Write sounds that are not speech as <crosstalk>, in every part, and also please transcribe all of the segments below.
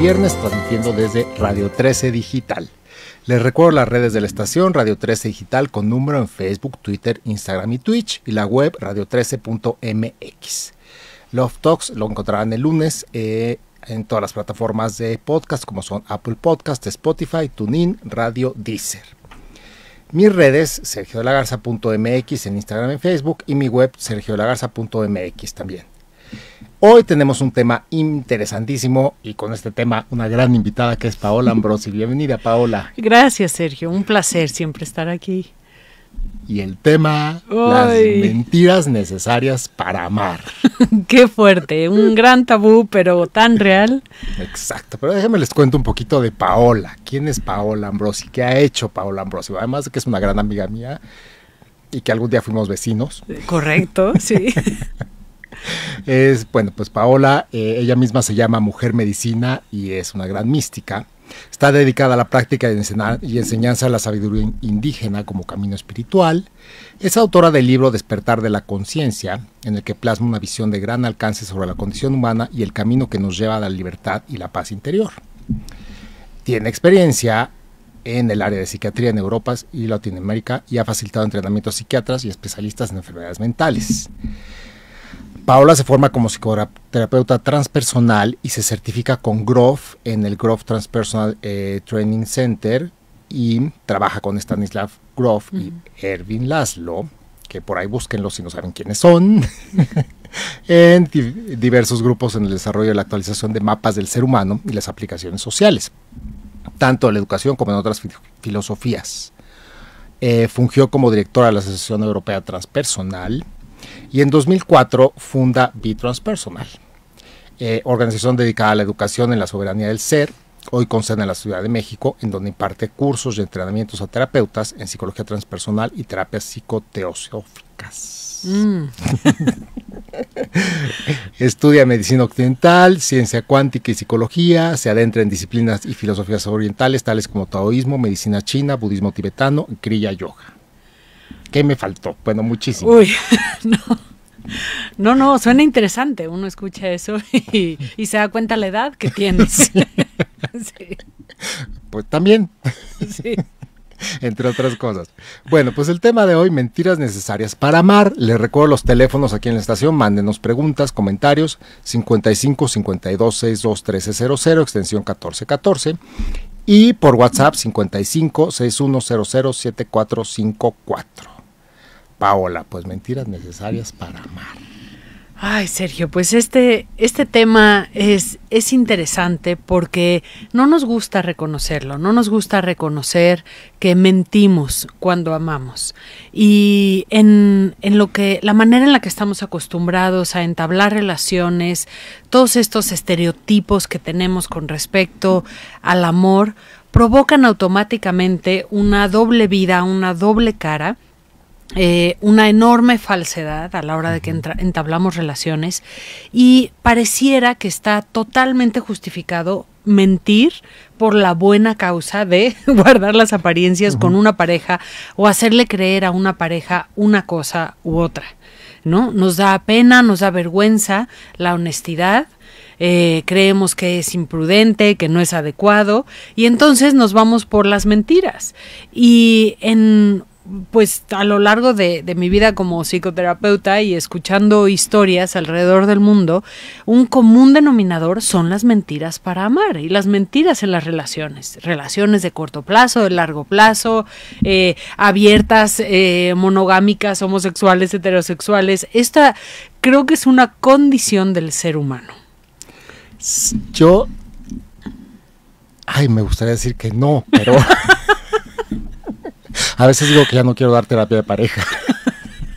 viernes, transmitiendo desde Radio 13 Digital. Les recuerdo las redes de la estación Radio 13 Digital con número en Facebook, Twitter, Instagram y Twitch y la web radio13.mx. Love Talks lo encontrarán el lunes eh, en todas las plataformas de podcast como son Apple Podcast, Spotify, TuneIn, Radio Deezer. Mis redes, sergiolagarza.mx en Instagram y Facebook y mi web, sergiolagarza.mx también. Hoy tenemos un tema interesantísimo y con este tema una gran invitada que es Paola Ambrosi. <laughs> Bienvenida, Paola. Gracias, Sergio. Un placer siempre estar aquí. Y el tema, las mentiras necesarias para amar. <laughs> Qué fuerte, un gran tabú, pero tan real. Exacto, pero déjenme les cuento un poquito de Paola. ¿Quién es Paola Ambrosi? ¿Qué ha hecho Paola Ambrosi? Además de que es una gran amiga mía y que algún día fuimos vecinos. Correcto, sí. <laughs> es, bueno, pues Paola, eh, ella misma se llama Mujer Medicina y es una gran mística. Está dedicada a la práctica y enseñanza de la sabiduría indígena como camino espiritual. Es autora del libro Despertar de la Conciencia, en el que plasma una visión de gran alcance sobre la condición humana y el camino que nos lleva a la libertad y la paz interior. Tiene experiencia en el área de psiquiatría en Europa y Latinoamérica y ha facilitado entrenamiento a psiquiatras y especialistas en enfermedades mentales. Paola se forma como psicoterapeuta transpersonal y se certifica con Groff en el Groff Transpersonal eh, Training Center y trabaja con Stanislav Groff y Erwin Laszlo, que por ahí búsquenlos si no saben quiénes son, <laughs> en diversos grupos en el desarrollo y la actualización de mapas del ser humano y las aplicaciones sociales, tanto en la educación como en otras filosofías. Eh, fungió como directora de la Asociación Europea Transpersonal y en 2004 funda b Transpersonal, eh, organización dedicada a la educación en la soberanía del ser, hoy con sede en la Ciudad de México, en donde imparte cursos y entrenamientos a terapeutas en psicología transpersonal y terapias psicoteosóficas. Mm. <laughs> Estudia medicina occidental, ciencia cuántica y psicología, se adentra en disciplinas y filosofías orientales tales como taoísmo, medicina china, budismo tibetano y kriya yoga. ¿Qué me faltó? Bueno, muchísimo. Uy, <laughs> no. No, suena interesante. Uno escucha eso <laughs> y, se da cuenta la edad que tienes. <laughs> Pues también. Entre otras cosas. Bueno, pues el tema de hoy, mentiras necesarias para amar. Les recuerdo los teléfonos aquí en la estación. Mándenos preguntas, comentarios. 55 52 62 1300, extensión 1414. Y por WhatsApp 55 6100 7454. Paola, pues mentiras necesarias para amar. Ay, Sergio, pues este, este tema es, interesante porque no nos gusta reconocerlo, no nos gusta reconocer que mentimos cuando amamos. Y en, en lo que, la manera en la que estamos acostumbrados a entablar relaciones, todos estos estereotipos que tenemos con respecto al amor, provocan automáticamente una doble vida, una doble cara eh, una enorme falsedad a la hora de que entablamos relaciones y pareciera que está totalmente justificado mentir por la buena causa de <laughs> guardar las apariencias con una pareja o hacerle creer a una pareja una cosa u otra. ¿No? Nos da pena, nos da vergüenza la honestidad, eh, creemos que es imprudente, que no es adecuado, y entonces nos vamos por las mentiras. Y en pues a lo largo de, mi vida como psicoterapeuta y escuchando historias alrededor del mundo, un común denominador son las mentiras para amar y las mentiras en las relaciones, relaciones de corto plazo, de largo plazo, eh, abiertas, eh, monogámicas, homosexuales, heterosexuales. Esta creo que es una condición del ser humano. Yo... Ay, me gustaría decir que no, pero... <laughs> A veces digo que ya no quiero dar terapia de pareja.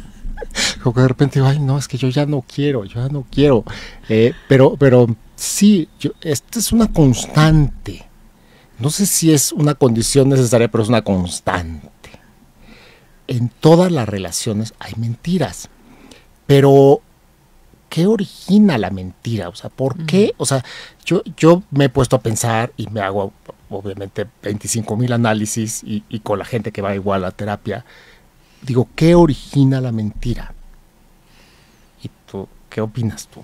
<laughs> Como que de repente digo, ay, no, es que yo ya no quiero, yo ya no quiero. Eh, pero, pero sí, esto es una constante. No sé si es una condición necesaria, pero es una constante. En todas las relaciones hay mentiras. Pero qué origina la mentira? O sea, ¿por qué? O sea, yo, yo me he puesto a pensar y me hago obviamente 25.000 mil análisis y, con la gente que va igual a terapia, digo, ¿qué origina la mentira? ¿Y tú, qué opinas tú?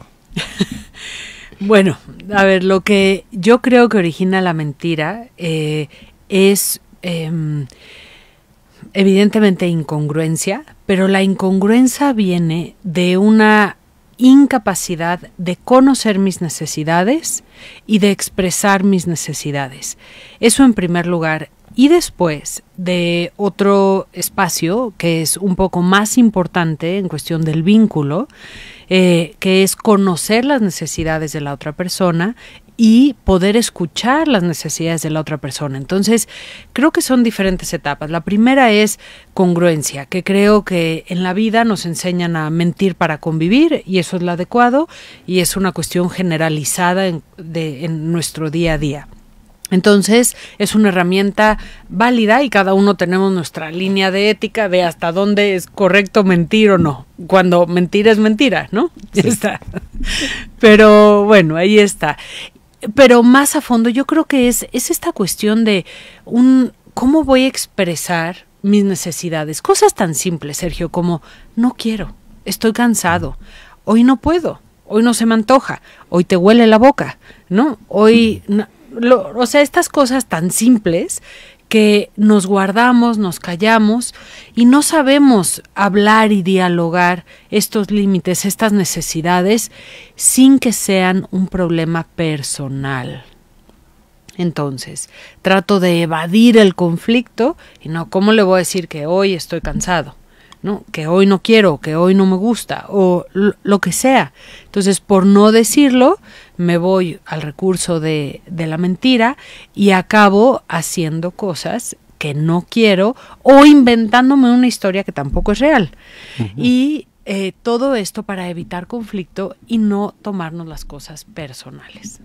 <laughs> bueno, a ver, lo que yo creo que origina la mentira eh, es em, evidentemente incongruencia, pero la incongruencia viene de una incapacidad de conocer mis necesidades y de expresar mis necesidades. Eso en primer lugar. Y después de otro espacio que es un poco más importante en cuestión del vínculo, eh, que es conocer las necesidades de la otra persona y poder escuchar las necesidades de la otra persona. Entonces, creo que son diferentes etapas. La primera es congruencia, que creo que en la vida nos enseñan a mentir para convivir y eso es lo adecuado y es una cuestión generalizada en, nuestro día a día. Entonces es una herramienta válida y cada uno tenemos nuestra línea de ética de hasta dónde es correcto mentir o no. Cuando mentir es mentira, ¿no? Ya está. <laughs> Pero bueno, ahí está pero más a fondo yo creo que es, es esta cuestión de un cómo voy a expresar mis necesidades. Cosas tan simples, Sergio, como no quiero, estoy cansado, hoy no puedo, hoy no se me antoja, hoy te huele la boca, ¿no? Hoy... o sea, estas cosas tan simples que nos guardamos, nos callamos y no sabemos hablar y dialogar estos límites, estas necesidades, sin que sean un problema personal. Entonces, trato de evadir el conflicto y no, ¿cómo le voy a decir que hoy estoy cansado? ¿No? Que hoy no quiero, que hoy no me gusta o lo que sea. Entonces, por no decirlo, me voy al recurso de, la mentira y acabo haciendo cosas que no quiero o inventándome una historia que tampoco es real. Y eh, todo esto para evitar conflicto y no tomarnos las cosas personales.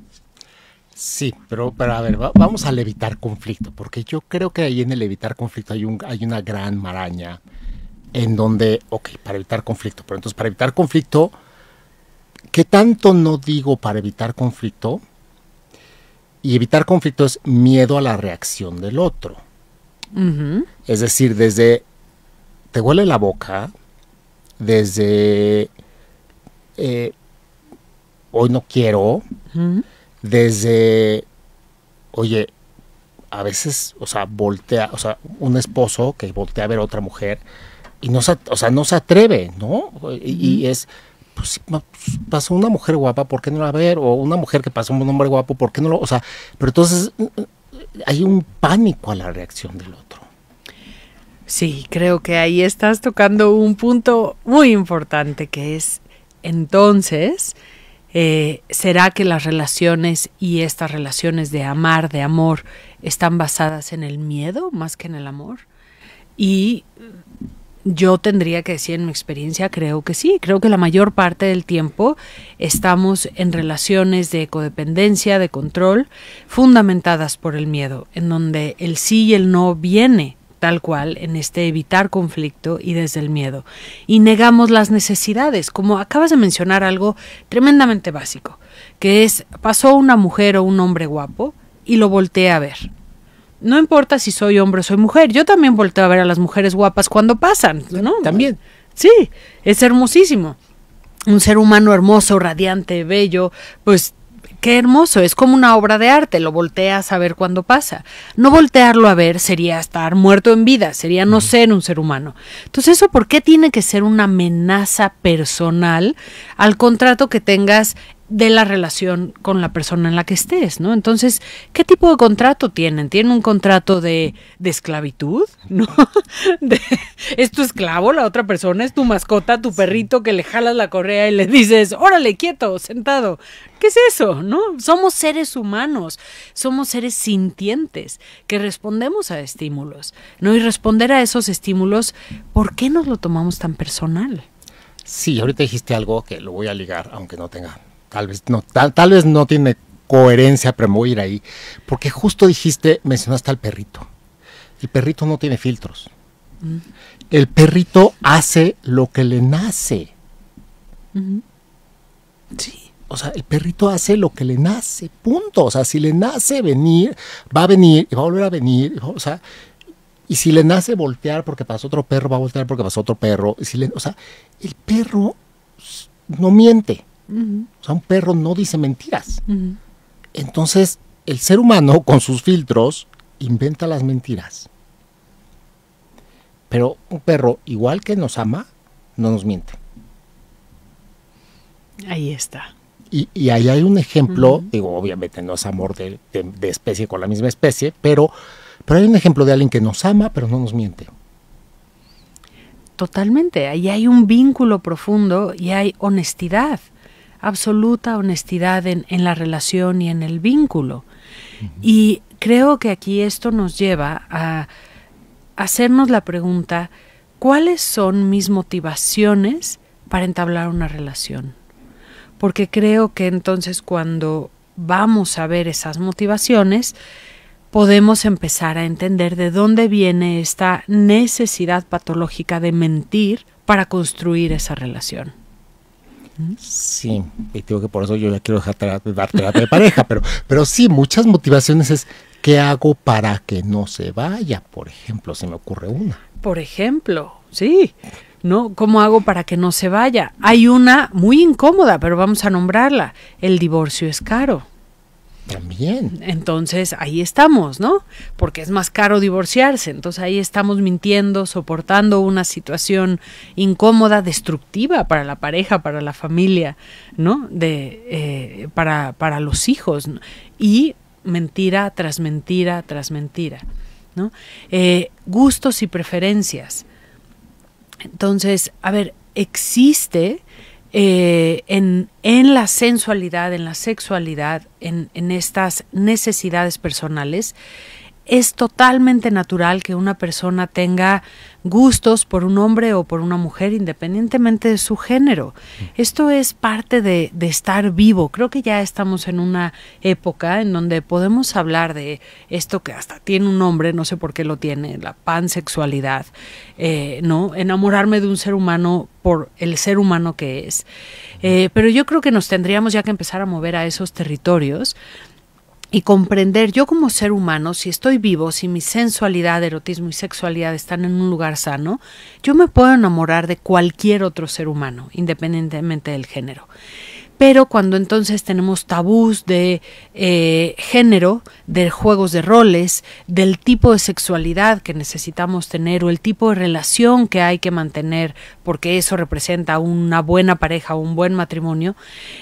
Sí, pero, para a ver, vamos al evitar conflicto, porque yo creo que ahí en el evitar conflicto hay, un, hay una gran maraña en donde, ok, para evitar conflicto, pero entonces para evitar conflicto ¿Qué tanto no digo para evitar conflicto? Y evitar conflicto es miedo a la reacción del otro. Es decir, desde te huele la boca, desde eh, hoy no quiero, desde, oye, a veces, o sea, voltea, o sea, un esposo que voltea a ver a otra mujer y no se, o sea, no se atreve, ¿no? y es pues, pues, pasó una mujer guapa, ¿por qué no la ver? O una mujer que pasó un hombre guapo, ¿por qué no lo? O sea, pero entonces eh, eh, hay un pánico a la reacción del otro. Sí, creo que ahí estás tocando un punto muy importante que es entonces, eh, ¿será que las relaciones y estas relaciones de amar, de amor, están basadas en el miedo más que en el amor? Y yo tendría que decir en mi experiencia, creo que sí, creo que la mayor parte del tiempo estamos en relaciones de codependencia, de control, fundamentadas por el miedo, en donde el sí y el no viene tal cual en este evitar conflicto y desde el miedo. Y negamos las necesidades, como acabas de mencionar algo tremendamente básico, que es pasó una mujer o un hombre guapo y lo volteé a ver no importa si soy hombre o soy mujer, yo también volteo a ver a las mujeres guapas cuando pasan, ¿no? También. Sí, es hermosísimo. Un ser humano hermoso, radiante, bello, pues qué hermoso, es como una obra de arte, lo volteas a ver cuando pasa. No voltearlo a ver sería estar muerto en vida, sería no ser un ser humano. Entonces, ¿eso por qué tiene que ser una amenaza personal al contrato que tengas de la relación con la persona en la que estés, ¿no? Entonces, ¿qué tipo de contrato tienen? ¿Tienen un contrato de, esclavitud? <laughs> ¿No? ¿Es tu esclavo la otra persona? ¿Es tu mascota, tu perrito que le jalas la correa y le dices, órale, quieto, sentado? ¿Qué es eso? ¿No? Somos seres humanos, somos seres sintientes que respondemos a estímulos, ¿no? Y responder a esos estímulos, ¿por qué nos lo tomamos tan personal? Sí, ahorita dijiste algo que lo voy a ligar, aunque no tenga tal vez no, tal, vez no tiene coherencia, pero ir ahí, porque justo dijiste, mencionaste al perrito. El perrito no tiene filtros. Mm. El perrito hace lo que le nace. Sí. O sea, el perrito hace lo que le nace, punto. O sea, si le nace venir, va a venir y va a volver a venir. O sea, y si le nace voltear porque pasó otro perro, va a voltear porque pasó otro perro. o sea, el perro no miente. O sea, un perro no dice mentiras. Entonces, el ser humano, <laughs> con sus filtros, inventa las mentiras. Pero un perro, igual que nos ama, no nos miente. Ahí está. Y, ahí hay un ejemplo, digo, obviamente no es amor de, especie con la misma especie, pero, pero hay un ejemplo de alguien que nos ama, pero no nos miente. Totalmente, ahí hay un vínculo profundo y hay honestidad absoluta honestidad en, la relación y en el vínculo. Y creo que aquí esto nos lleva a hacernos la pregunta, ¿cuáles son mis motivaciones para entablar una relación? Porque creo que entonces cuando vamos a ver esas motivaciones, podemos empezar a entender de dónde viene esta necesidad patológica de mentir para construir esa relación. Sí, y digo que por eso yo ya quiero dejar dar de pareja, pero, pero sí, muchas motivaciones es qué hago para que no se vaya, por ejemplo, se me ocurre una. Por ejemplo, sí. ¿No? ¿Cómo hago para que no se vaya? Hay una muy incómoda, pero vamos a nombrarla. El divorcio es caro. También. Entonces ahí estamos, ¿no? Porque es más caro divorciarse. Entonces ahí estamos mintiendo, soportando una situación incómoda, destructiva para la pareja, para la familia, ¿no? De, eh, para, para los hijos. Y mentira tras mentira tras mentira, ¿no? Eh, gustos y preferencias. Entonces, a ver, existe eh, en, la sensualidad, en la sexualidad, en estas necesidades personales, es totalmente natural que una persona tenga gustos por un hombre o por una mujer, independientemente de su género. Mm. Esto es parte de, estar vivo. Creo que ya estamos en una época en donde podemos hablar de esto que hasta tiene un nombre, no sé por qué lo tiene, la pansexualidad, eh, ¿no? Enamorarme de un ser humano por el ser humano que es. Eh, pero yo creo que nos tendríamos ya que empezar a mover a esos territorios y comprender yo como ser humano, si estoy vivo, si mi sensualidad, erotismo y sexualidad están en un lugar sano, yo me puedo enamorar de cualquier otro ser humano, independientemente del género. Pero cuando entonces tenemos tabús de eh, género, de juegos de roles, del tipo de sexualidad que necesitamos tener o el tipo de relación que hay que mantener, porque eso representa una buena pareja o un buen matrimonio,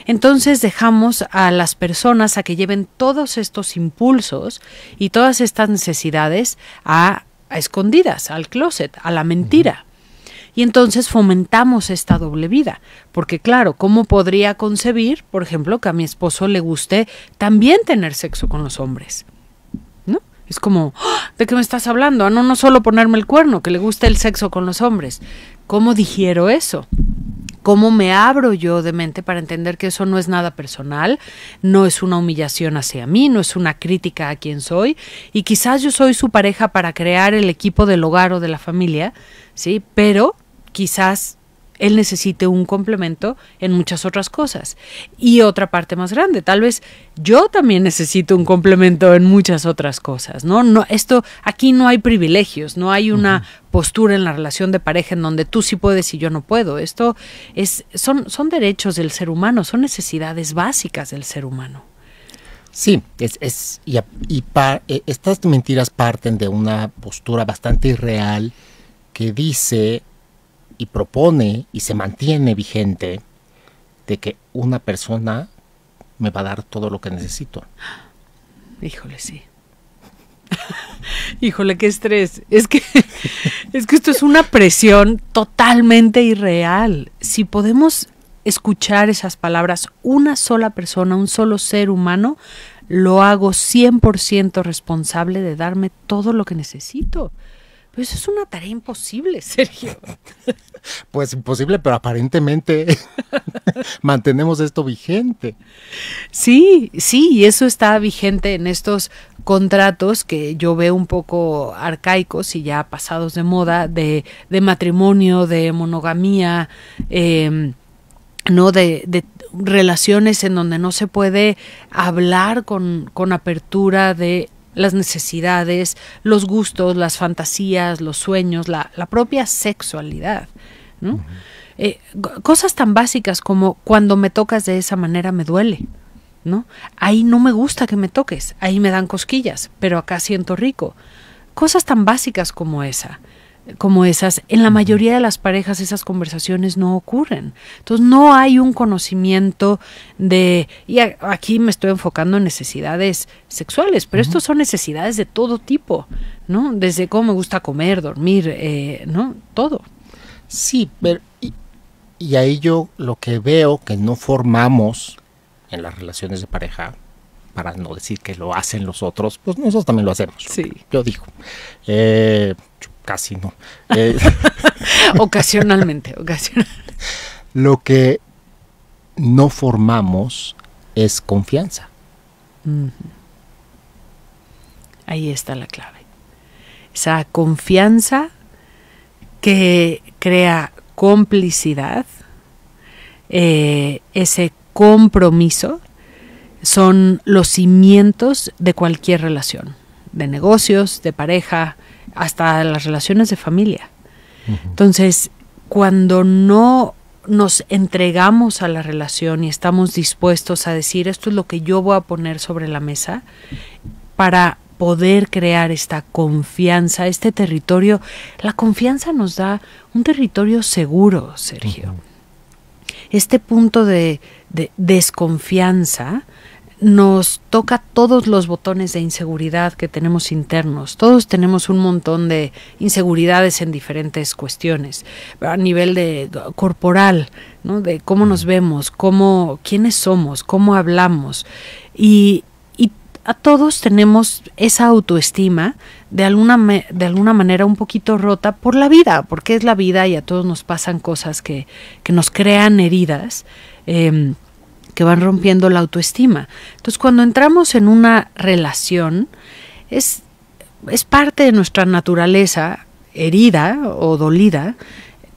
entonces dejamos a las personas a que lleven todos estos impulsos y todas estas necesidades a escondidas, al closet, a la mentira. Y entonces fomentamos esta doble vida, porque claro, ¿cómo podría concebir, por ejemplo, que a mi esposo le guste también tener sexo con los hombres? ¿No? Es como, ¡Ah! ¿de qué me estás hablando? a ah, no, no solo ponerme el cuerno, que le guste el sexo con los hombres. ¿Cómo digiero eso? cómo me abro yo de mente para entender que eso no es nada personal, no es una humillación hacia mí, no es una crítica a quien soy, y quizás yo soy su pareja para crear el equipo del hogar o de la familia, ¿sí? Pero quizás él necesite un complemento en muchas otras cosas. Y otra parte más grande, tal vez yo también necesito un complemento en muchas otras cosas, ¿no? no esto aquí no hay privilegios, no hay una postura en la relación de pareja en donde tú sí puedes y yo no puedo. Esto es son son derechos del ser humano, son necesidades básicas del ser humano. Sí, es, y, y e, estas mentiras parten de una postura bastante irreal que dice y propone y se mantiene vigente de que una persona me va a dar todo lo que necesito. Híjole, sí. <laughs> Híjole, qué estrés. Es que, <laughs> es que esto es una presión totalmente irreal. Si podemos escuchar esas palabras, una sola persona, un solo ser humano, lo hago 100% responsable de darme todo lo que necesito. Pero eso es una tarea imposible, <laughs> Sergio. Pues imposible, pero aparentemente <laughs> mantenemos esto vigente. Sí, sí, y eso está vigente en estos contratos que yo veo un poco arcaicos y ya pasados de moda, de, de matrimonio, de monogamía, em, ¿no? De, relaciones en donde no se puede hablar con apertura de las necesidades, los gustos, las fantasías, los sueños, la, propia sexualidad. ¿no? Eh, cosas tan básicas como cuando me tocas de esa manera me duele. ¿no? Ahí no me gusta que me toques, ahí me dan cosquillas, pero acá siento rico. Cosas tan básicas como esa como esas, en la mayoría de las parejas esas conversaciones no ocurren. Entonces no hay un conocimiento de, y aquí me estoy enfocando en necesidades sexuales, pero estos son necesidades de todo tipo, ¿no? Desde cómo me gusta comer, dormir, eh, ¿no? Todo. Sí, pero y, ahí yo lo que veo que no formamos en las relaciones de pareja, para no decir que lo hacen los otros, pues nosotros también lo hacemos. Sí. Yo digo. Eh, casi no. Eh, <laughs> ocasionalmente, ocasionalmente. Lo que no formamos es confianza. Ahí está la clave. Esa confianza que crea complicidad, eh, ese compromiso, son los cimientos de cualquier relación, de negocios, de pareja, hasta las relaciones de familia. Entonces, cuando no nos entregamos a la relación y estamos dispuestos a decir esto es lo que yo voy a poner sobre la mesa para poder crear esta confianza, este territorio. La confianza nos da un territorio seguro, Sergio. Este punto de desconfianza nos toca todos los botones de inseguridad que tenemos internos. Todos tenemos un montón de inseguridades en diferentes cuestiones, a nivel de corporal, de cómo nos vemos, cómo, quiénes somos, cómo hablamos. Y, a todos tenemos esa autoestima de alguna, de alguna manera un poquito rota por la vida, porque es la vida y a todos nos pasan cosas que, nos crean heridas. Em, que van rompiendo la autoestima. Entonces, cuando entramos en una relación, es, es parte de nuestra naturaleza herida o dolida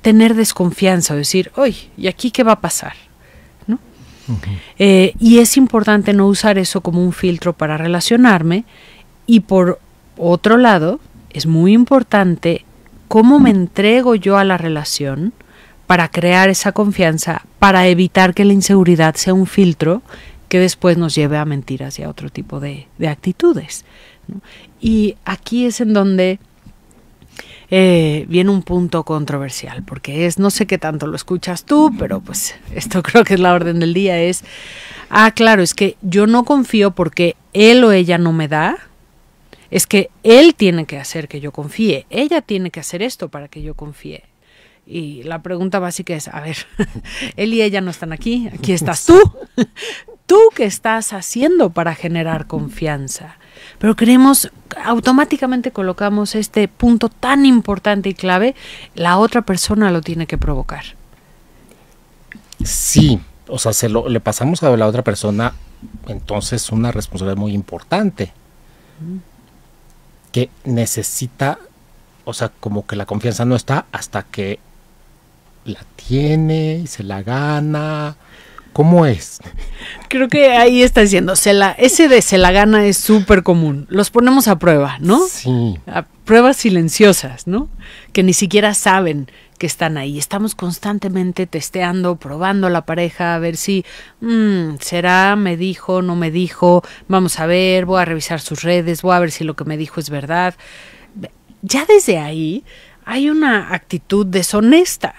tener desconfianza, o decir, hoy, ¿y aquí qué va a pasar? Eh, y es importante no usar eso como un filtro para relacionarme. Y por otro lado, es muy importante cómo me entrego yo a la relación para crear esa confianza, para evitar que la inseguridad sea un filtro que después nos lleve a mentiras y a otro tipo de, actitudes. Y aquí es en donde eh, viene un punto controversial, porque es, no sé qué tanto lo escuchas tú, pero pues esto <laughs> creo que es la orden del día, es, ah, claro, es que yo no confío porque él o ella no me da, es que él tiene que hacer que yo confíe, ella tiene que hacer esto para que yo confíe. Y la pregunta básica es, a ver, él <laughs> y ella no están aquí, aquí estás <laughs> tú. ¿Tú qué estás haciendo para generar confianza? Pero creemos, automáticamente colocamos este punto tan importante y clave, la otra persona lo tiene que provocar. Sí, o sea, se le pasamos a la otra persona entonces una responsabilidad muy importante mm. que necesita, o sea, como que la confianza no está hasta que la tiene y se la gana. ¿Cómo es? Creo que ahí está diciendo, se ese de se la gana es súper común. Los ponemos a prueba, ¿no? Sí. A pruebas silenciosas, ¿no? Que ni siquiera saben que están ahí. Estamos constantemente testeando, probando a la pareja, a ver si mm, será, me dijo, no me dijo, vamos a ver, voy a revisar sus redes, voy a ver si lo que me dijo es verdad. Ya desde ahí hay una actitud deshonesta.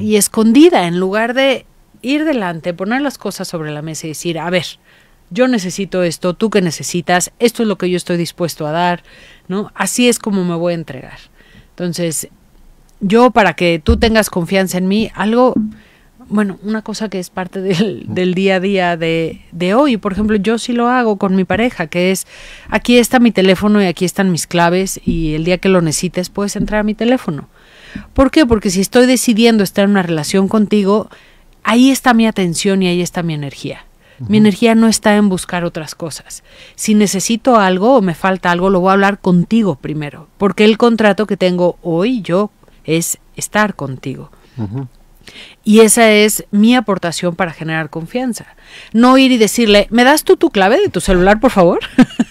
Y escondida, en lugar de ir delante, poner las cosas sobre la mesa y decir, a ver, yo necesito esto, tú que necesitas, esto es lo que yo estoy dispuesto a dar, ¿no? Así es como me voy a entregar. Entonces, yo para que tú tengas confianza en mí, algo, bueno, una cosa que es parte del, día a día de, de, hoy, por ejemplo, yo sí lo hago con mi pareja, que es, aquí está mi teléfono y aquí están mis claves y el día que lo necesites puedes entrar a mi teléfono. ¿Por qué? Porque si estoy decidiendo estar en una relación contigo, ahí está mi atención y ahí está mi energía. Mi energía no está en buscar otras cosas. Si necesito algo o me falta algo, lo voy a hablar contigo primero, porque el contrato que tengo hoy yo es estar contigo. Y esa es mi aportación para generar confianza. No ir y decirle, ¿me das tú tu clave de tu celular, por favor?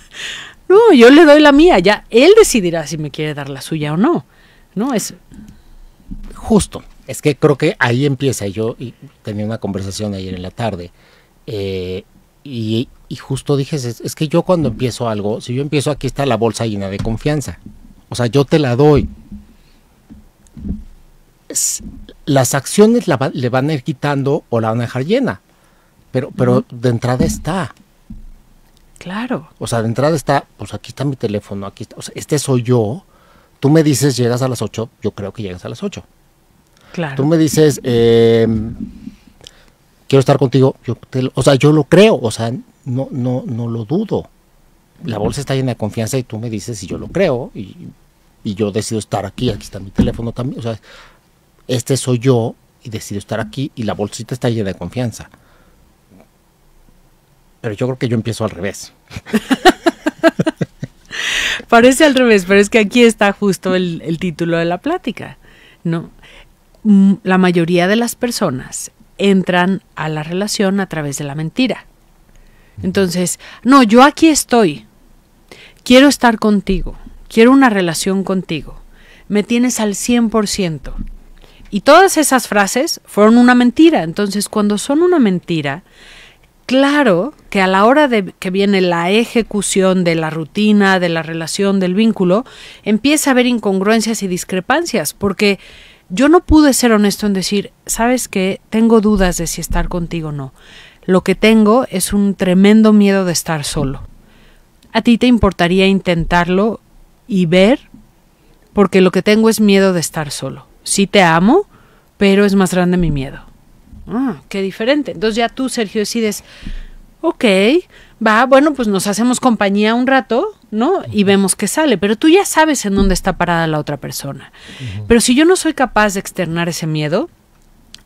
<laughs> no, yo le doy la mía, ya él decidirá si me quiere dar la suya o no. No, es justo. Es que creo que ahí empieza. Yo tenía una conversación ayer en la tarde eh, y, justo dije, es, que yo cuando empiezo algo, si yo empiezo aquí está la bolsa llena de confianza. O sea, yo te la doy. las acciones le van a ir quitando o la van a dejar llena. Pero, pero de entrada está. Claro. O sea, de entrada está, pues aquí está mi teléfono, aquí está, este soy yo Tú me dices, llegas a las 8, yo creo que llegas a las 8. Claro. Tú me dices, em, quiero estar contigo, o sea, yo lo creo, o sea, no, no, no lo dudo. La bolsa está llena de confianza y tú me dices y yo lo creo y, y yo decido estar aquí, aquí está mi teléfono también, o sea, este soy yo y decido estar aquí y la bolsita está llena de confianza. Pero yo creo que yo empiezo al revés. <laughs> Parece al revés, pero es que aquí está justo el, título de la plática. ¿no? Mm, la mayoría de las personas entran a la relación a través de la mentira. Entonces, no, yo aquí estoy. Quiero estar contigo. Quiero una relación contigo. Me tienes al 100%. Y todas esas frases fueron una mentira. Entonces, cuando son una mentira, Claro que a la hora de que viene la ejecución de la rutina, de la relación, del vínculo, empieza a haber incongruencias y discrepancias, porque yo no pude ser honesto en decir, sabes que tengo dudas de si estar contigo o no. Lo que tengo es un tremendo miedo de estar solo. ¿A ti te importaría intentarlo y ver? Porque lo que tengo es miedo de estar solo. Sí te amo, pero es más grande mi miedo. Ah, qué diferente. Entonces ya tú, Sergio, decides, ok, va, bueno, pues nos hacemos compañía un rato, ¿no? Y vemos qué sale, pero tú ya sabes en dónde está parada la otra persona. Pero si yo no soy capaz de externar ese miedo,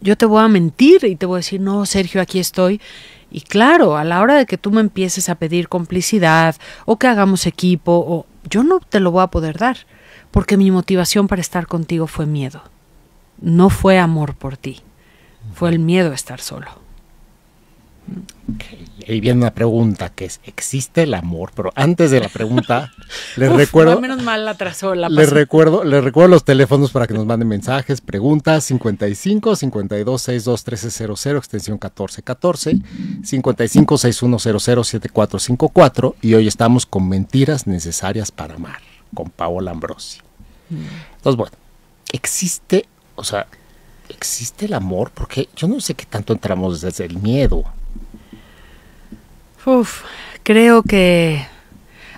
yo te voy a mentir y te voy a decir, no, Sergio, aquí estoy. Y claro, a la hora de que tú me empieces a pedir complicidad o que hagamos equipo, o yo no te lo voy a poder dar, porque mi motivación para estar contigo fue miedo, no fue amor por ti. Fue el miedo a estar solo. Y Ahí viene una pregunta que es, ¿existe el amor? Pero antes de la pregunta, <laughs> les Uf, recuerdo... Menos mal la trazó, la les recuerdo, les recuerdo los teléfonos para que nos manden mensajes, preguntas, 55 52 62 1300 extensión 1414, 55 6100 7454 y hoy estamos con Mentiras Necesarias para Amar, con Paola Ambrosi. Mm. Entonces, bueno, ¿existe, o sea, ¿existe el amor? Porque yo no sé qué tanto entramos desde el miedo. Uf, creo que,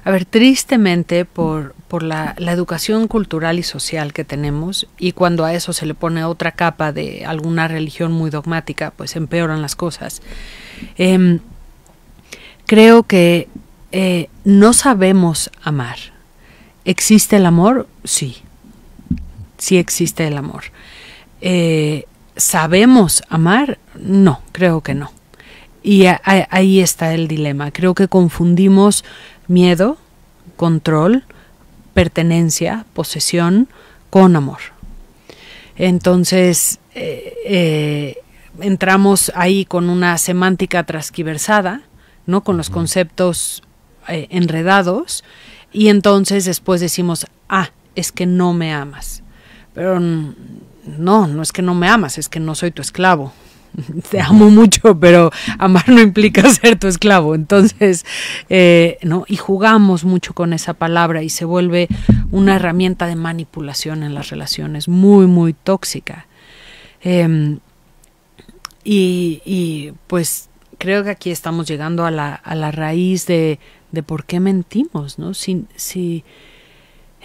a ver, tristemente por, la, educación cultural y social que tenemos, y cuando a eso se le pone otra capa de alguna religión muy dogmática, pues empeoran las cosas. Em, creo que eh, no sabemos amar. ¿Existe el amor? Sí, sí existe el amor. Eh, ¿sabemos amar? No, creo que no. Y ahí está el dilema. Creo que confundimos miedo, control, pertenencia, posesión con amor. Entonces, eh, eh, entramos ahí con una semántica transquiversada, ¿no? Con los conceptos enredados y entonces después decimos, ah, es que no me amas. Pero no, no es que no me amas, es que no soy tu esclavo. <laughs> Te amo mucho, pero amar no implica <laughs> ser tu esclavo. Entonces, eh, ¿no? Y jugamos mucho con esa palabra y se vuelve una herramienta de manipulación en las relaciones muy, muy tóxica. Em, y, y, pues creo que aquí estamos llegando a la, raíz de, de por qué mentimos, ¿no? si,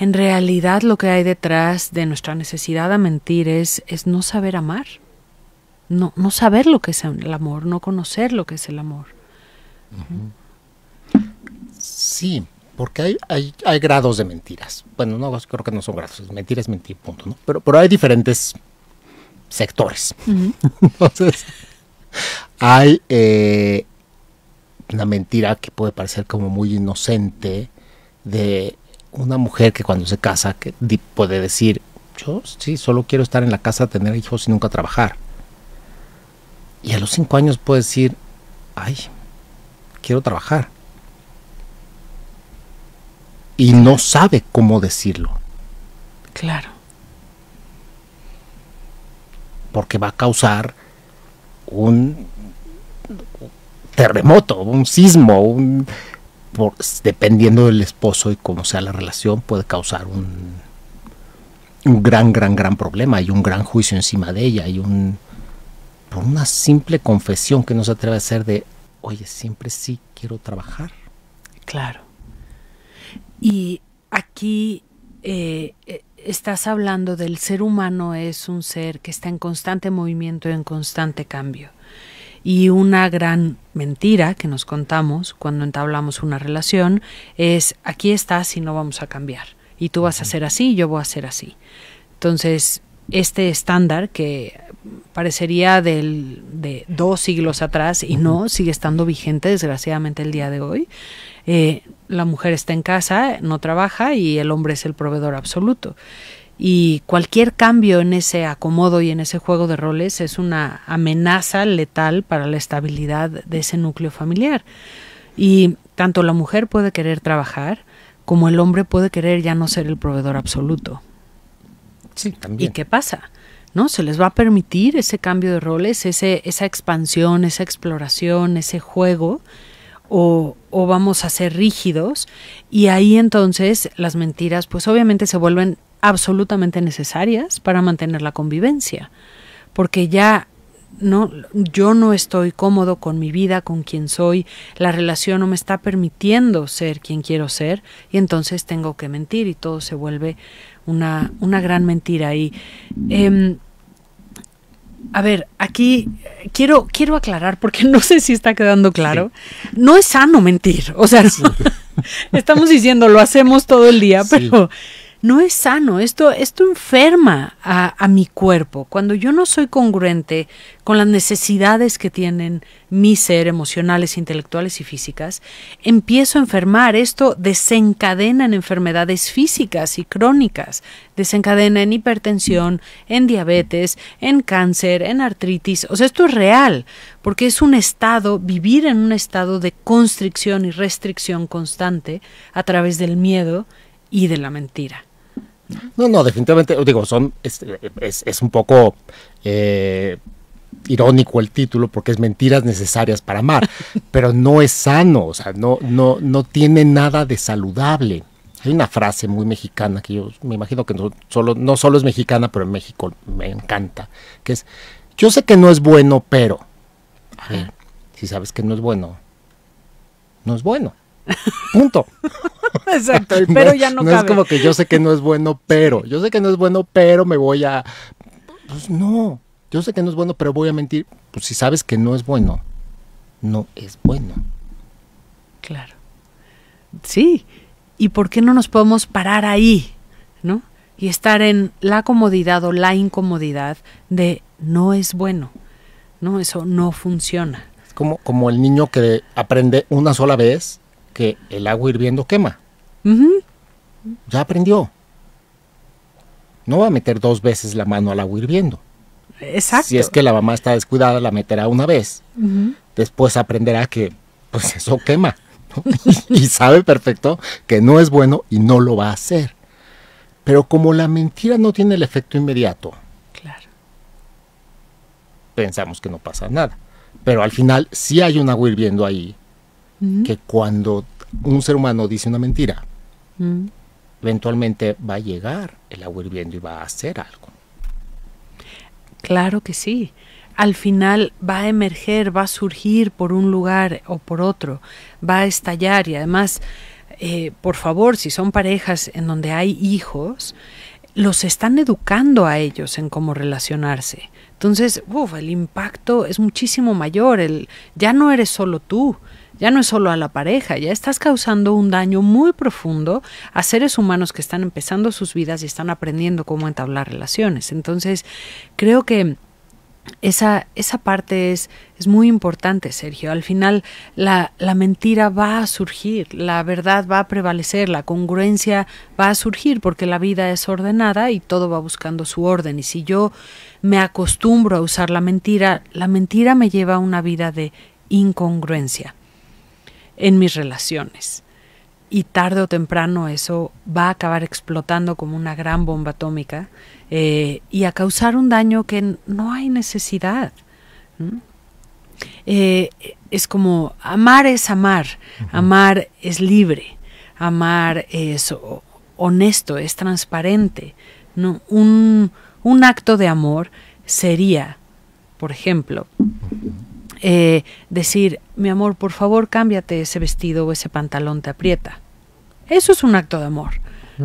en realidad lo que hay detrás de nuestra necesidad a mentir es, es no saber amar, no, no saber lo que es el amor, no conocer lo que es el amor. Sí, porque hay, hay, grados de mentiras. Bueno, no creo que no son grados, mentir es mentir, punto, Pero, hay diferentes sectores. <laughs> Entonces, hay eh, una mentira que puede parecer como muy inocente de una mujer que cuando se casa que puede decir, yo sí, solo quiero estar en la casa, tener hijos y nunca trabajar. Y a los cinco años puede decir, ay, quiero trabajar. Y no sabe cómo decirlo. Claro. Porque va a causar un terremoto, un sismo, un dependiendo del esposo y cómo sea la relación, puede causar un, un gran, gran, gran problema. y un gran juicio encima de ella. y un. Por una simple confesión que no se atreve a hacer de, oye, siempre sí quiero trabajar. Claro. Y aquí eh, eh, estás hablando del ser humano es un ser que está en constante movimiento, en constante cambio. Y una gran mentira que nos contamos cuando entablamos una relación es aquí estás y no vamos a cambiar. Y tú vas a ser así y yo voy a ser así. Entonces, este estándar que parecería del, de dos siglos atrás y no, sigue estando vigente desgraciadamente el día de hoy. Eh, la mujer está en casa, no trabaja y el hombre es el proveedor absoluto y cualquier cambio en ese acomodo y en ese juego de roles es una amenaza letal para la estabilidad de ese núcleo familiar. Y tanto la mujer puede querer trabajar como el hombre puede querer ya no ser el proveedor absoluto. Sí, también. ¿Y qué pasa? ¿No? Se les va a permitir ese cambio de roles, ese, esa expansión, esa exploración, ese juego, o, o, vamos a ser rígidos y ahí entonces las mentiras pues obviamente se vuelven absolutamente necesarias para mantener la convivencia, porque ya no yo no estoy cómodo con mi vida, con quien soy, la relación no me está permitiendo ser quien quiero ser y entonces tengo que mentir y todo se vuelve una, una gran mentira y em, a ver, aquí quiero, quiero aclarar porque no sé si está quedando claro. No es sano mentir, o sea, <laughs> estamos diciendo lo hacemos todo el día, pero no es sano, esto, esto enferma a, a, mi cuerpo. Cuando yo no soy congruente con las necesidades que tienen mi ser, emocionales, intelectuales y físicas, empiezo a enfermar. Esto desencadena en enfermedades físicas y crónicas, desencadena en hipertensión, en diabetes, en cáncer, en artritis. O sea, esto es real, porque es un estado, vivir en un estado de constricción y restricción constante a través del miedo y de la mentira. No, no, definitivamente, digo, son es, un poco eh, irónico el título porque es mentiras necesarias para amar, <laughs> pero no es sano, o sea, no, no, no tiene nada de saludable. Hay una frase muy mexicana que yo me imagino que no solo, no solo es mexicana, pero en México me encanta, que es, yo sé que no es bueno, pero, si sabes que no es bueno, no es bueno. Punto. <laughs> Exacto, <laughs> pero ya no, no es como que yo sé que no es bueno, pero. Yo sé que no es bueno, pero me voy a. Pues no. Yo sé que no es bueno, pero voy a mentir. Pues si sabes que no es bueno, no es bueno. Claro. Sí. ¿Y por qué no nos podemos parar ahí? ¿No? Y estar en la comodidad o la incomodidad de no es bueno. No, eso no funciona. Es como, como el niño que aprende una sola vez que el agua hirviendo quema. Ya aprendió. No va a meter dos veces la mano al agua hirviendo. Exacto. Si es que la mamá está descuidada, la meterá una vez. Después aprenderá que, pues <laughs> eso quema. y sabe perfecto que no es bueno y no lo va a hacer. Pero como la mentira no tiene el efecto inmediato, claro. pensamos que no pasa nada. Pero al final si hay un agua hirviendo ahí que cuando un ser humano dice una mentira, mm. eventualmente va a llegar el agua hirviendo y va a hacer algo. Claro que sí. Al final va a emerger, va a surgir por un lugar o por otro, va a estallar y además, eh, por favor, si son parejas en donde hay hijos, los están educando a ellos en cómo relacionarse. Entonces, el impacto es muchísimo mayor. El, ya no eres solo tú, ya no es solo a la pareja, ya estás causando un daño muy profundo a seres humanos que están empezando sus vidas y están aprendiendo cómo entablar relaciones. Entonces, creo que esa, parte es, muy importante, Sergio. Al final la, mentira va a surgir, la verdad va a prevalecer, la congruencia va a surgir porque la vida es ordenada y todo va buscando su orden. Y si yo me acostumbro a usar la mentira, la mentira me lleva a una vida de incongruencia en mis relaciones. Y tarde o temprano eso va a acabar explotando como una gran bomba atómica eh, y a causar un daño que no hay necesidad. Eh, es como amar es amar, amar es libre, amar es honesto, es transparente. Un, acto de amor sería, por ejemplo, eh, decir, mi amor, por favor, cámbiate ese vestido o ese pantalón, te aprieta. Eso es un acto de amor,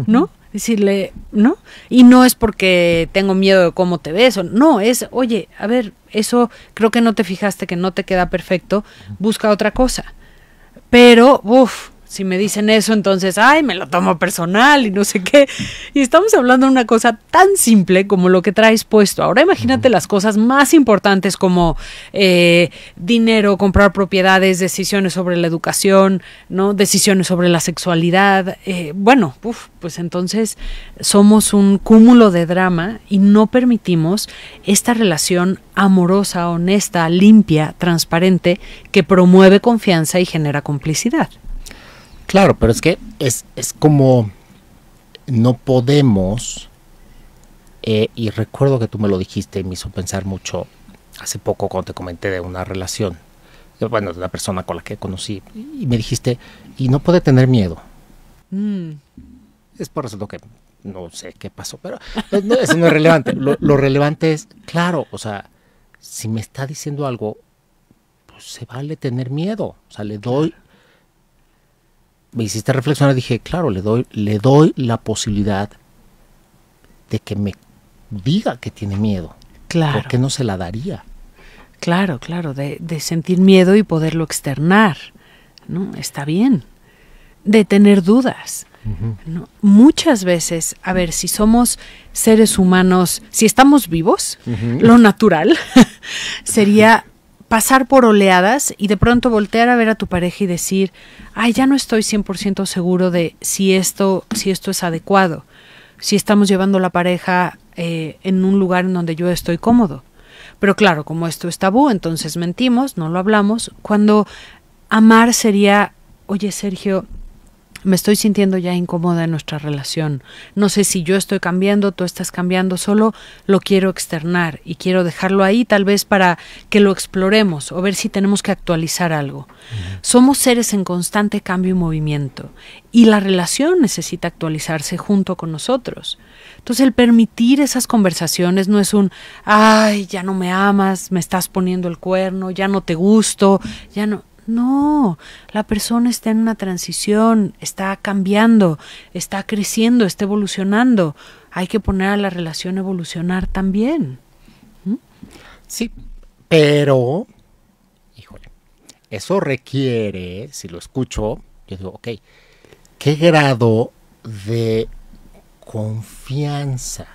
¿no? Decirle, ¿no? Y no es porque tengo miedo de cómo te ves, o, no, es, oye, a ver, eso creo que no te fijaste, que no te queda perfecto, busca otra cosa. Pero, uff, si me dicen eso, entonces, ay, me lo tomo personal y no sé qué. Y estamos hablando de una cosa tan simple como lo que traes puesto. Ahora imagínate las cosas más importantes como eh, dinero, comprar propiedades, decisiones sobre la educación, ¿no? Decisiones sobre la sexualidad. Eh, bueno, pues entonces somos un cúmulo de drama y no permitimos esta relación amorosa, honesta, limpia, transparente, que promueve confianza y genera complicidad. Claro, pero es que es, como no podemos, eh, y recuerdo que tú me lo dijiste y me hizo pensar mucho hace poco cuando te comenté de una relación, eh, bueno, de una persona con la que conocí, y me dijiste, y no puede tener miedo. Mm. Es por eso que no sé qué pasó, pero eh, eso no es relevante. Lo, lo, relevante es, claro, o sea, si me está diciendo algo, pues se vale tener miedo. O sea, le doy me hiciste reflexionar, dije, claro, le doy, le doy la posibilidad de que me diga que tiene miedo. Claro. ¿Por no se la daría? Claro, claro, de, sentir miedo y poderlo externar. ¿no? Está bien. De tener dudas. Muchas veces, a ver, si somos seres humanos, si estamos vivos, lo natural <laughs> sería pasar por oleadas y de pronto voltear a ver a tu pareja y decir, ay, ya no estoy 100% seguro de si esto, si esto es adecuado, si estamos llevando la pareja eh, en un lugar en donde yo estoy cómodo. Pero claro, como esto es tabú, entonces mentimos, no lo hablamos, cuando amar sería, oye Sergio, me estoy sintiendo ya incómoda en nuestra relación, no sé si yo estoy cambiando, tú estás cambiando, solo lo quiero externar y quiero dejarlo ahí tal vez para que lo exploremos o ver si tenemos que actualizar algo. Somos seres en constante cambio y movimiento y la relación necesita actualizarse junto con nosotros. Entonces el permitir esas conversaciones no es un, ay, ya no me amas, me estás poniendo el cuerno, ya no te gusto, ya no no, la persona está en una transición, está cambiando, está creciendo, está evolucionando. Hay que poner a la relación evolucionar también. ¿Mm? Sí, pero, híjole, eso requiere, si lo escucho, yo digo, ok, ¿qué grado de confianza?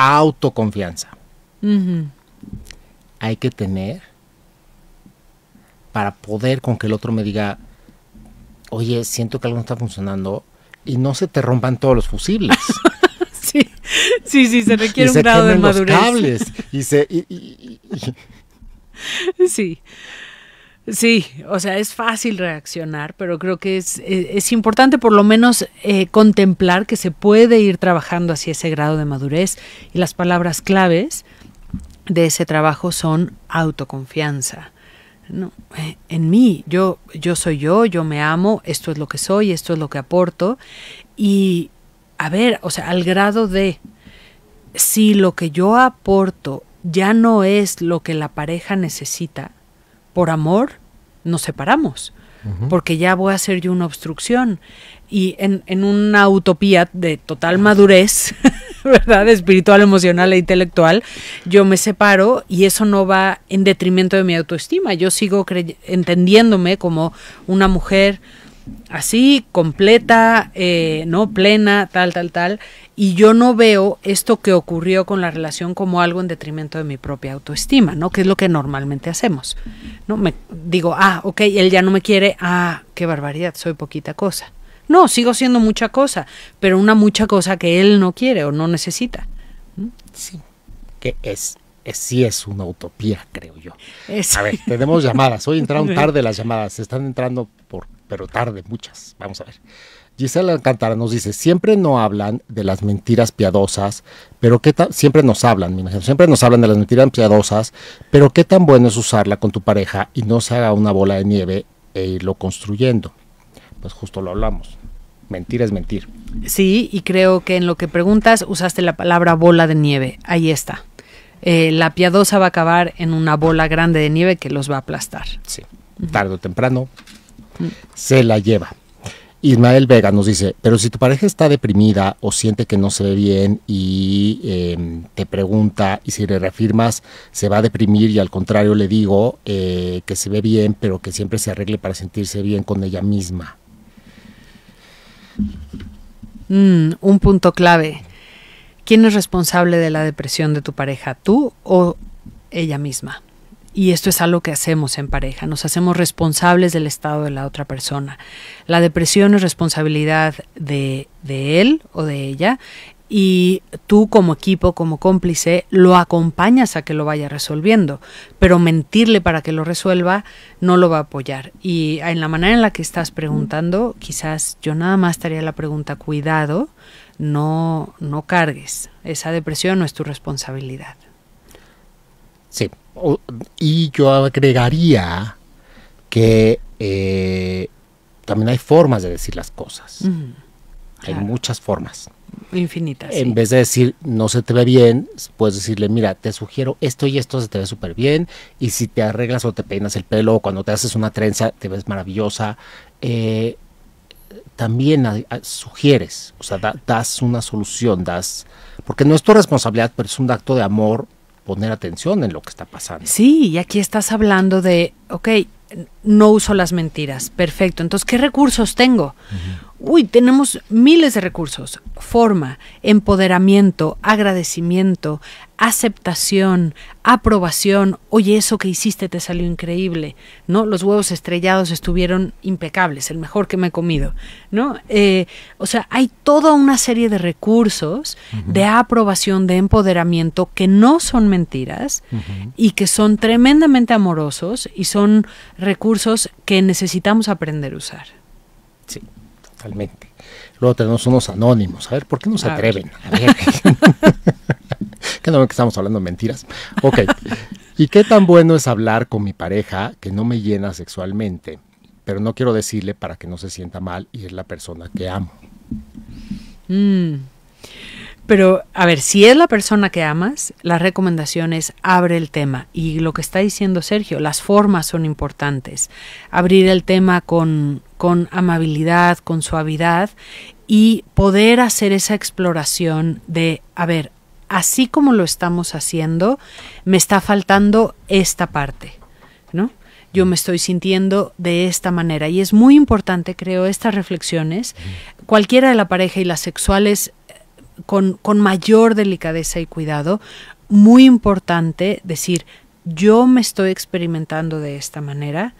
Autoconfianza. Hay que tener para poder con que el otro me diga, oye, siento que algo no está funcionando y no se te rompan todos los fusibles. <laughs> sí, sí, sí, se requiere un grado de madurez. y se... Y, <laughs> sí. Sí, o sea, es fácil reaccionar, pero creo que es, e, importante por lo menos eh, contemplar que se puede ir trabajando hacia ese grado de madurez y las palabras claves de ese trabajo son autoconfianza, no, eh, en mí, yo, yo soy yo, yo me amo, esto es lo que soy, esto es lo que aporto. Y a ver, o sea, al grado de si lo que yo aporto ya no es lo que la pareja necesita, por amor nos separamos, porque ya voy a ser yo una obstrucción. Y en una utopía de total madurez, <laughs> <laughs> ¿verdad? Espiritual, emocional e intelectual, yo me separo y eso no va en detrimento de mi autoestima. Yo sigo entendiéndome como una mujer así, completa, eh, ¿no? Plena, tal, tal, tal. Y yo no veo esto que ocurrió con la relación como algo en detrimento de mi propia autoestima, ¿no? Que es lo que normalmente hacemos, ¿no? Me digo, ah, ok, él ya no me quiere, ah, qué barbaridad, soy poquita cosa. No, sigo siendo mucha cosa, pero una mucha cosa que él no quiere o no necesita. Sí, que es, si sí es una utopía, creo yo. A ver, tenemos llamadas. Hoy entraron <laughs> tarde las llamadas, están entrando por, pero tarde muchas. Vamos a ver. Gisela Cantara nos dice, siempre no hablan de las mentiras piadosas, pero qué siempre nos hablan, siempre nos hablan de las mentiras piadosas, pero qué tan bueno es usarla con tu pareja y no se haga una bola de nieve e irlo construyendo. Pues justo lo hablamos mentir es mentir. Sí, y creo que en lo que preguntas usaste la palabra bola de nieve. Ahí está. Eh, la piadosa va a acabar en una bola grande de nieve que los va a aplastar. Sí, tarde o temprano mm. se la lleva. Ismael Vega nos dice, pero si tu pareja está deprimida o siente que no se ve bien y em, te pregunta y si le reafirmas se va a deprimir y al contrario le digo eh, que se ve bien pero que siempre se arregle para sentirse bien con ella misma. Mm, un punto clave. ¿Quién es responsable de la depresión de tu pareja? ¿Tú o ella misma? Y esto es algo que hacemos en pareja, nos hacemos responsables del estado de la otra persona. La depresión es responsabilidad de, de él o de ella y tú como equipo, como cómplice, lo acompañas a que lo vaya resolviendo, pero mentirle para que lo resuelva no lo va a apoyar. Y en la manera en la que estás preguntando, quizás yo nada más estaría la pregunta, cuidado, no, no cargues, esa depresión no es tu responsabilidad. Sí, y yo agregaría que eh, también hay formas de decir las cosas. Hay muchas formas. Infinitas. En vez de decir no se te ve bien, puedes decirle, mira, te sugiero esto y esto se te ve súper bien. Y si te arreglas o te peinas el pelo o cuando te haces una trenza, te ves maravillosa. Eh, también sugieres, o sea, das una solución, das, porque no es tu responsabilidad, pero es un acto de amor poner atención en lo que está pasando. Sí, y aquí estás hablando de, ok, no uso las mentiras, perfecto, entonces, ¿qué recursos tengo? uy, tenemos miles de recursos, forma, empoderamiento, agradecimiento, aceptación, aprobación, oye, eso que hiciste te salió increíble, ¿no? Los huevos estrellados estuvieron impecables, el mejor que me he comido, ¿no? Eh, o sea, hay toda una serie de recursos de aprobación, de empoderamiento, que no son mentiras y que son tremendamente amorosos y son recursos que necesitamos aprender a usar. Sí totalmente. Luego tenemos unos anónimos. A ver, ¿por qué nos atreven? A <laughs> que no que estamos hablando mentiras. Ok. ¿Y qué tan bueno es hablar con mi pareja que no me llena sexualmente? Pero no quiero decirle para que no se sienta mal y es la persona que amo. Mm. Pero, a ver, si es la persona que amas, la recomendación es abre el tema. Y lo que está diciendo Sergio, las formas son importantes. Abrir el tema con con amabilidad, con suavidad y poder hacer esa exploración de, a ver, así como lo estamos haciendo, me está faltando esta parte, ¿no? Yo me estoy sintiendo de esta manera y es muy importante, creo, estas reflexiones, cualquiera de la pareja y las sexuales eh, con, con mayor delicadeza y cuidado, muy importante decir, yo me estoy experimentando de esta manera,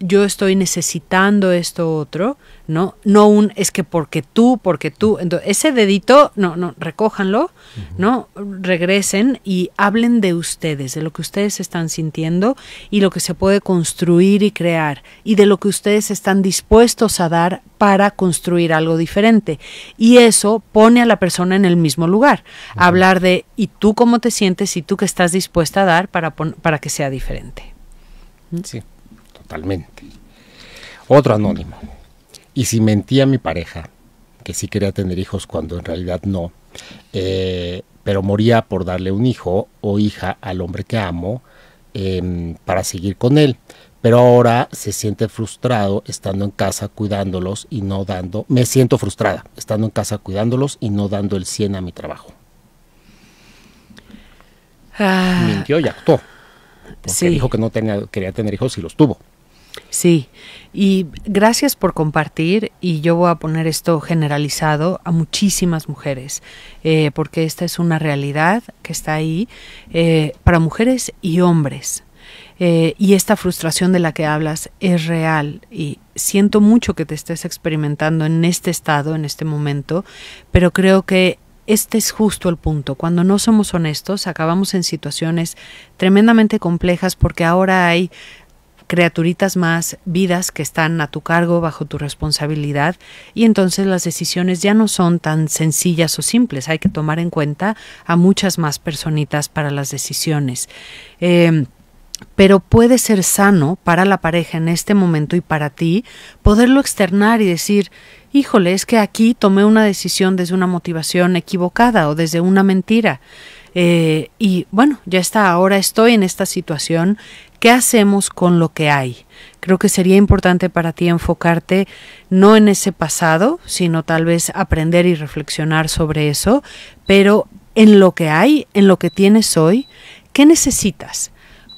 yo estoy necesitando esto otro, ¿no? No un es que porque tú, porque tú. ese dedito, no, no, recójanlo, ¿no? Regresen y hablen de ustedes, de lo que ustedes están sintiendo y lo que se puede construir y crear y de lo que ustedes están dispuestos a dar para construir algo diferente. Y eso pone a la persona en el mismo lugar. Hablar de ¿y tú cómo te sientes y tú qué estás dispuesta a dar para, para que sea diferente? ¿Mm? Sí totalmente. Otro anónimo. Y si mentía mi pareja, que sí quería tener hijos cuando en realidad no, eh, pero moría por darle un hijo o hija al hombre que amo em, para seguir con él. Pero ahora se siente frustrado estando en casa cuidándolos y no dando, me siento frustrada estando en casa cuidándolos y no dando el 100 a mi trabajo. Ah. Mintió y actuó. Porque dijo que no quería tener hijos y los tuvo. Sí, y gracias por compartir y yo voy a poner esto generalizado a muchísimas mujeres, eh, porque esta es una realidad que está ahí eh, para mujeres y hombres. Eh, y esta frustración de la que hablas es real y siento mucho que te estés experimentando en este estado, en este momento, pero creo que este es justo el punto. Cuando no somos honestos, acabamos en situaciones tremendamente complejas porque ahora hay criaturitas más, vidas que están a tu cargo, bajo tu responsabilidad, y entonces las decisiones ya no son tan sencillas o simples, hay que tomar en cuenta a muchas más personitas para las decisiones. Em, pero puede ser sano para la pareja en este momento y para ti poderlo externar y decir, híjole, es que aquí tomé una decisión desde una motivación equivocada o desde una mentira. Eh, y bueno, ya está, ahora estoy en esta situación, ¿Qué hacemos con lo que hay? Creo que sería importante para ti enfocarte no en ese pasado, sino tal vez aprender y reflexionar sobre eso, pero en lo que hay, en lo que tienes hoy, ¿qué necesitas?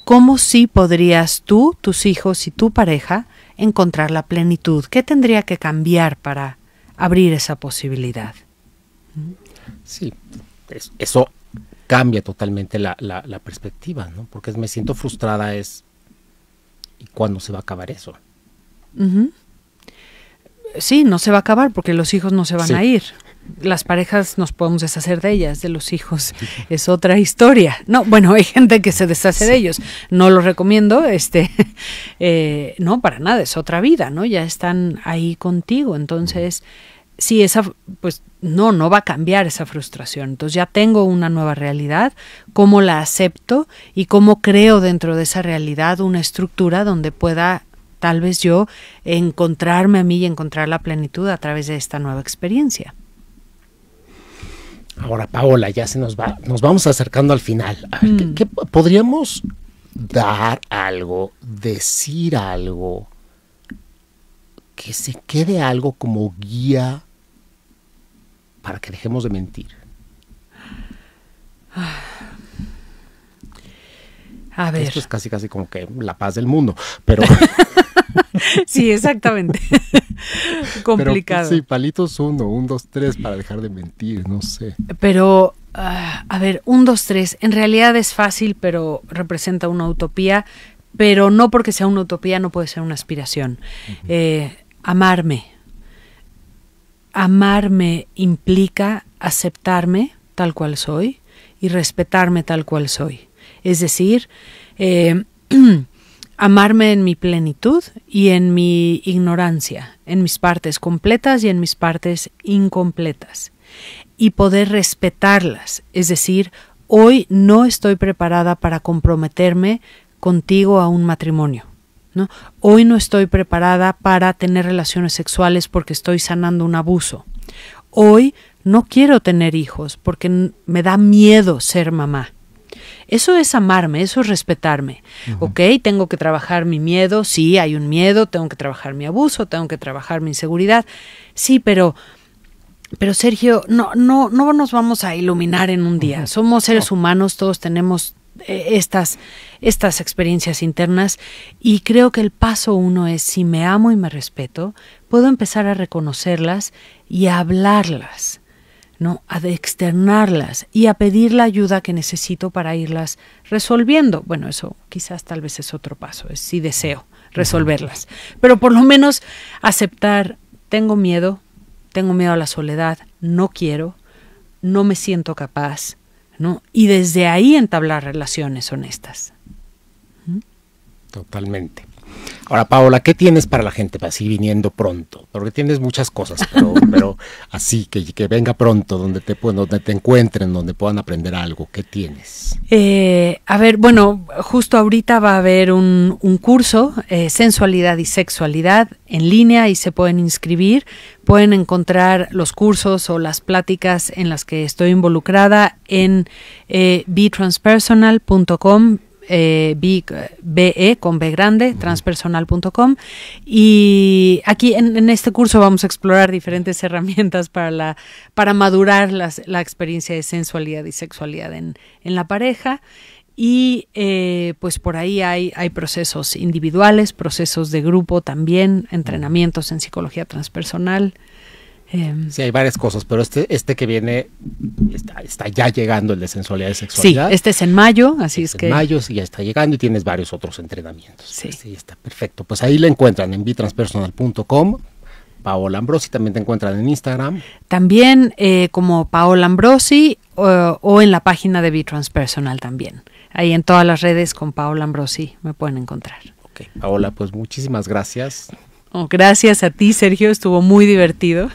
¿Cómo sí podrías tú, tus hijos y tu pareja encontrar la plenitud? ¿Qué tendría que cambiar para abrir esa posibilidad? Sí, eso cambia totalmente la, perspectiva, ¿no? Porque me siento frustrada, es ¿y cuándo se va a acabar eso? Sí, no se va a acabar porque los hijos no se van a ir. Las parejas nos podemos deshacer de ellas, de los hijos <laughs> es otra historia. No, bueno, hay gente que se deshace de ellos. No lo recomiendo, este, <laughs> eh, no para nada es otra vida, ¿no? Ya están ahí contigo, entonces. Sí, esa, pues no, no va a cambiar esa frustración. Entonces ya tengo una nueva realidad, cómo la acepto y cómo creo dentro de esa realidad una estructura donde pueda tal vez yo encontrarme a mí y encontrar la plenitud a través de esta nueva experiencia. Ahora, Paola, ya se nos va, nos vamos acercando al final. A ver, ¿qué, mm. podríamos dar algo, decir algo, que se quede algo como guía para que dejemos de mentir? A ver. Esto es casi, casi como que la paz del mundo, pero. <laughs> sí, exactamente. <laughs> Pues, Complicado. sí, palitos uno, un, dos, tres para dejar de mentir, no sé. Pero, ah, a ver, un, dos, tres. En realidad es fácil, pero representa una utopía. Pero no porque sea una utopía no puede ser una aspiración. Eh, amarme, amarme implica aceptarme tal cual soy y respetarme tal cual soy. Es decir, eh, <clears throat> amarme en mi plenitud y en mi ignorancia, en mis partes completas y en mis partes incompletas. Y poder respetarlas. Es decir, hoy no estoy preparada para comprometerme contigo a un matrimonio. Hoy no estoy preparada para tener relaciones sexuales porque estoy sanando un abuso. Hoy no quiero tener hijos porque me da miedo ser mamá. Eso es amarme, eso es respetarme. Ok, tengo que trabajar mi miedo, sí, hay un miedo, tengo que trabajar mi abuso, tengo que trabajar mi inseguridad. Sí, pero pero Sergio, no, no, no nos vamos a iluminar en un día. Somos seres humanos, todos tenemos eh, estas, estas experiencias internas y creo que el paso uno es si me amo y me respeto, puedo empezar a reconocerlas y a hablarlas, ¿no? a externarlas y a pedir la ayuda que necesito para irlas resolviendo. Bueno, eso quizás tal vez es otro paso, es si deseo resolverlas, pero por lo menos aceptar, tengo miedo, tengo miedo a la soledad, no quiero, no me siento capaz, ¿no? Y desde ahí entablar relaciones honestas. ¿Mm? Totalmente. Ahora, Paola, ¿qué tienes para la gente para seguir viniendo pronto? Porque tienes muchas cosas, <laughs> pero, así, que, que, venga pronto, donde te, donde te encuentren, donde puedan aprender algo. ¿Qué tienes? Eh, a ver, bueno, justo ahorita va a haber un, curso, eh, Sensualidad y Sexualidad, en línea y se pueden inscribir. Pueden encontrar los cursos o las pláticas en las que estoy involucrada en eh, betranspersonal.com eh, BE con B grande, transpersonal.com. Y aquí en, este curso vamos a explorar diferentes <laughs> herramientas para, madurar la experiencia de sensualidad y sexualidad en, la pareja. Y eh, pues por ahí hay, hay, procesos individuales, procesos de grupo también, entrenamientos en psicología transpersonal. Em. Sí, hay varias cosas, pero este, este que viene está, está ya llegando el de sensualidad y sexualidad. Sí, este es en mayo, así es, este que. En mayo sí, ya está llegando y tienes varios otros entrenamientos. Sí. está perfecto. Pues ahí la encuentran en bitranspersonal.com. Paola Ambrosi, también te encuentran en Instagram. También eh, como Paola Ambrosi o, en la página de Bitranspersonal también. Ahí en todas las redes con Paola Ambrosi me pueden encontrar. Ok, Paola, pues muchísimas gracias. Oh, gracias a ti, Sergio, estuvo muy divertido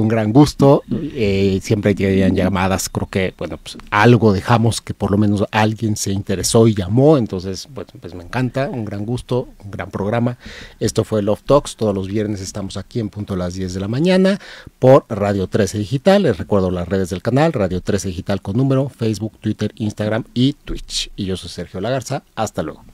un gran gusto. Eh, siempre llegan llamadas, creo que, bueno, pues algo dejamos que por lo menos alguien se interesó y llamó, entonces, pues, pues me encanta, un gran gusto, un gran programa. Esto fue Love Talks, todos los viernes estamos aquí en punto a las 10 de la mañana por Radio 13 Digital, les recuerdo las redes del canal, Radio 13 Digital con número, Facebook, Twitter, Instagram y Twitch. Y yo soy Sergio Lagarza, hasta luego.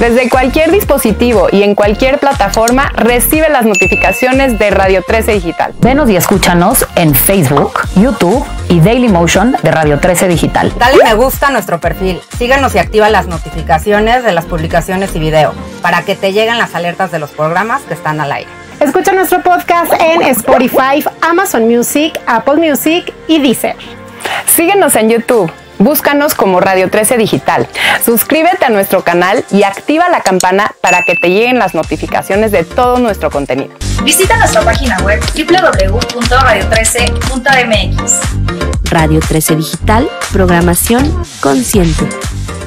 Desde cualquier dispositivo y en cualquier plataforma recibe las notificaciones de Radio 13 Digital. Venos y escúchanos en Facebook, YouTube y Daily Motion de Radio 13 Digital. Dale me gusta a nuestro perfil, síganos y activa las notificaciones de las publicaciones y video para que te lleguen las alertas de los programas que están al aire. Escucha nuestro podcast en Spotify, Amazon Music, Apple Music y Deezer. Síguenos en YouTube. Búscanos como Radio 13 Digital. Suscríbete a nuestro canal y activa la campana para que te lleguen las notificaciones de todo nuestro contenido. Visita nuestra página web www.radio13.mx. Radio 13 Digital, programación consciente.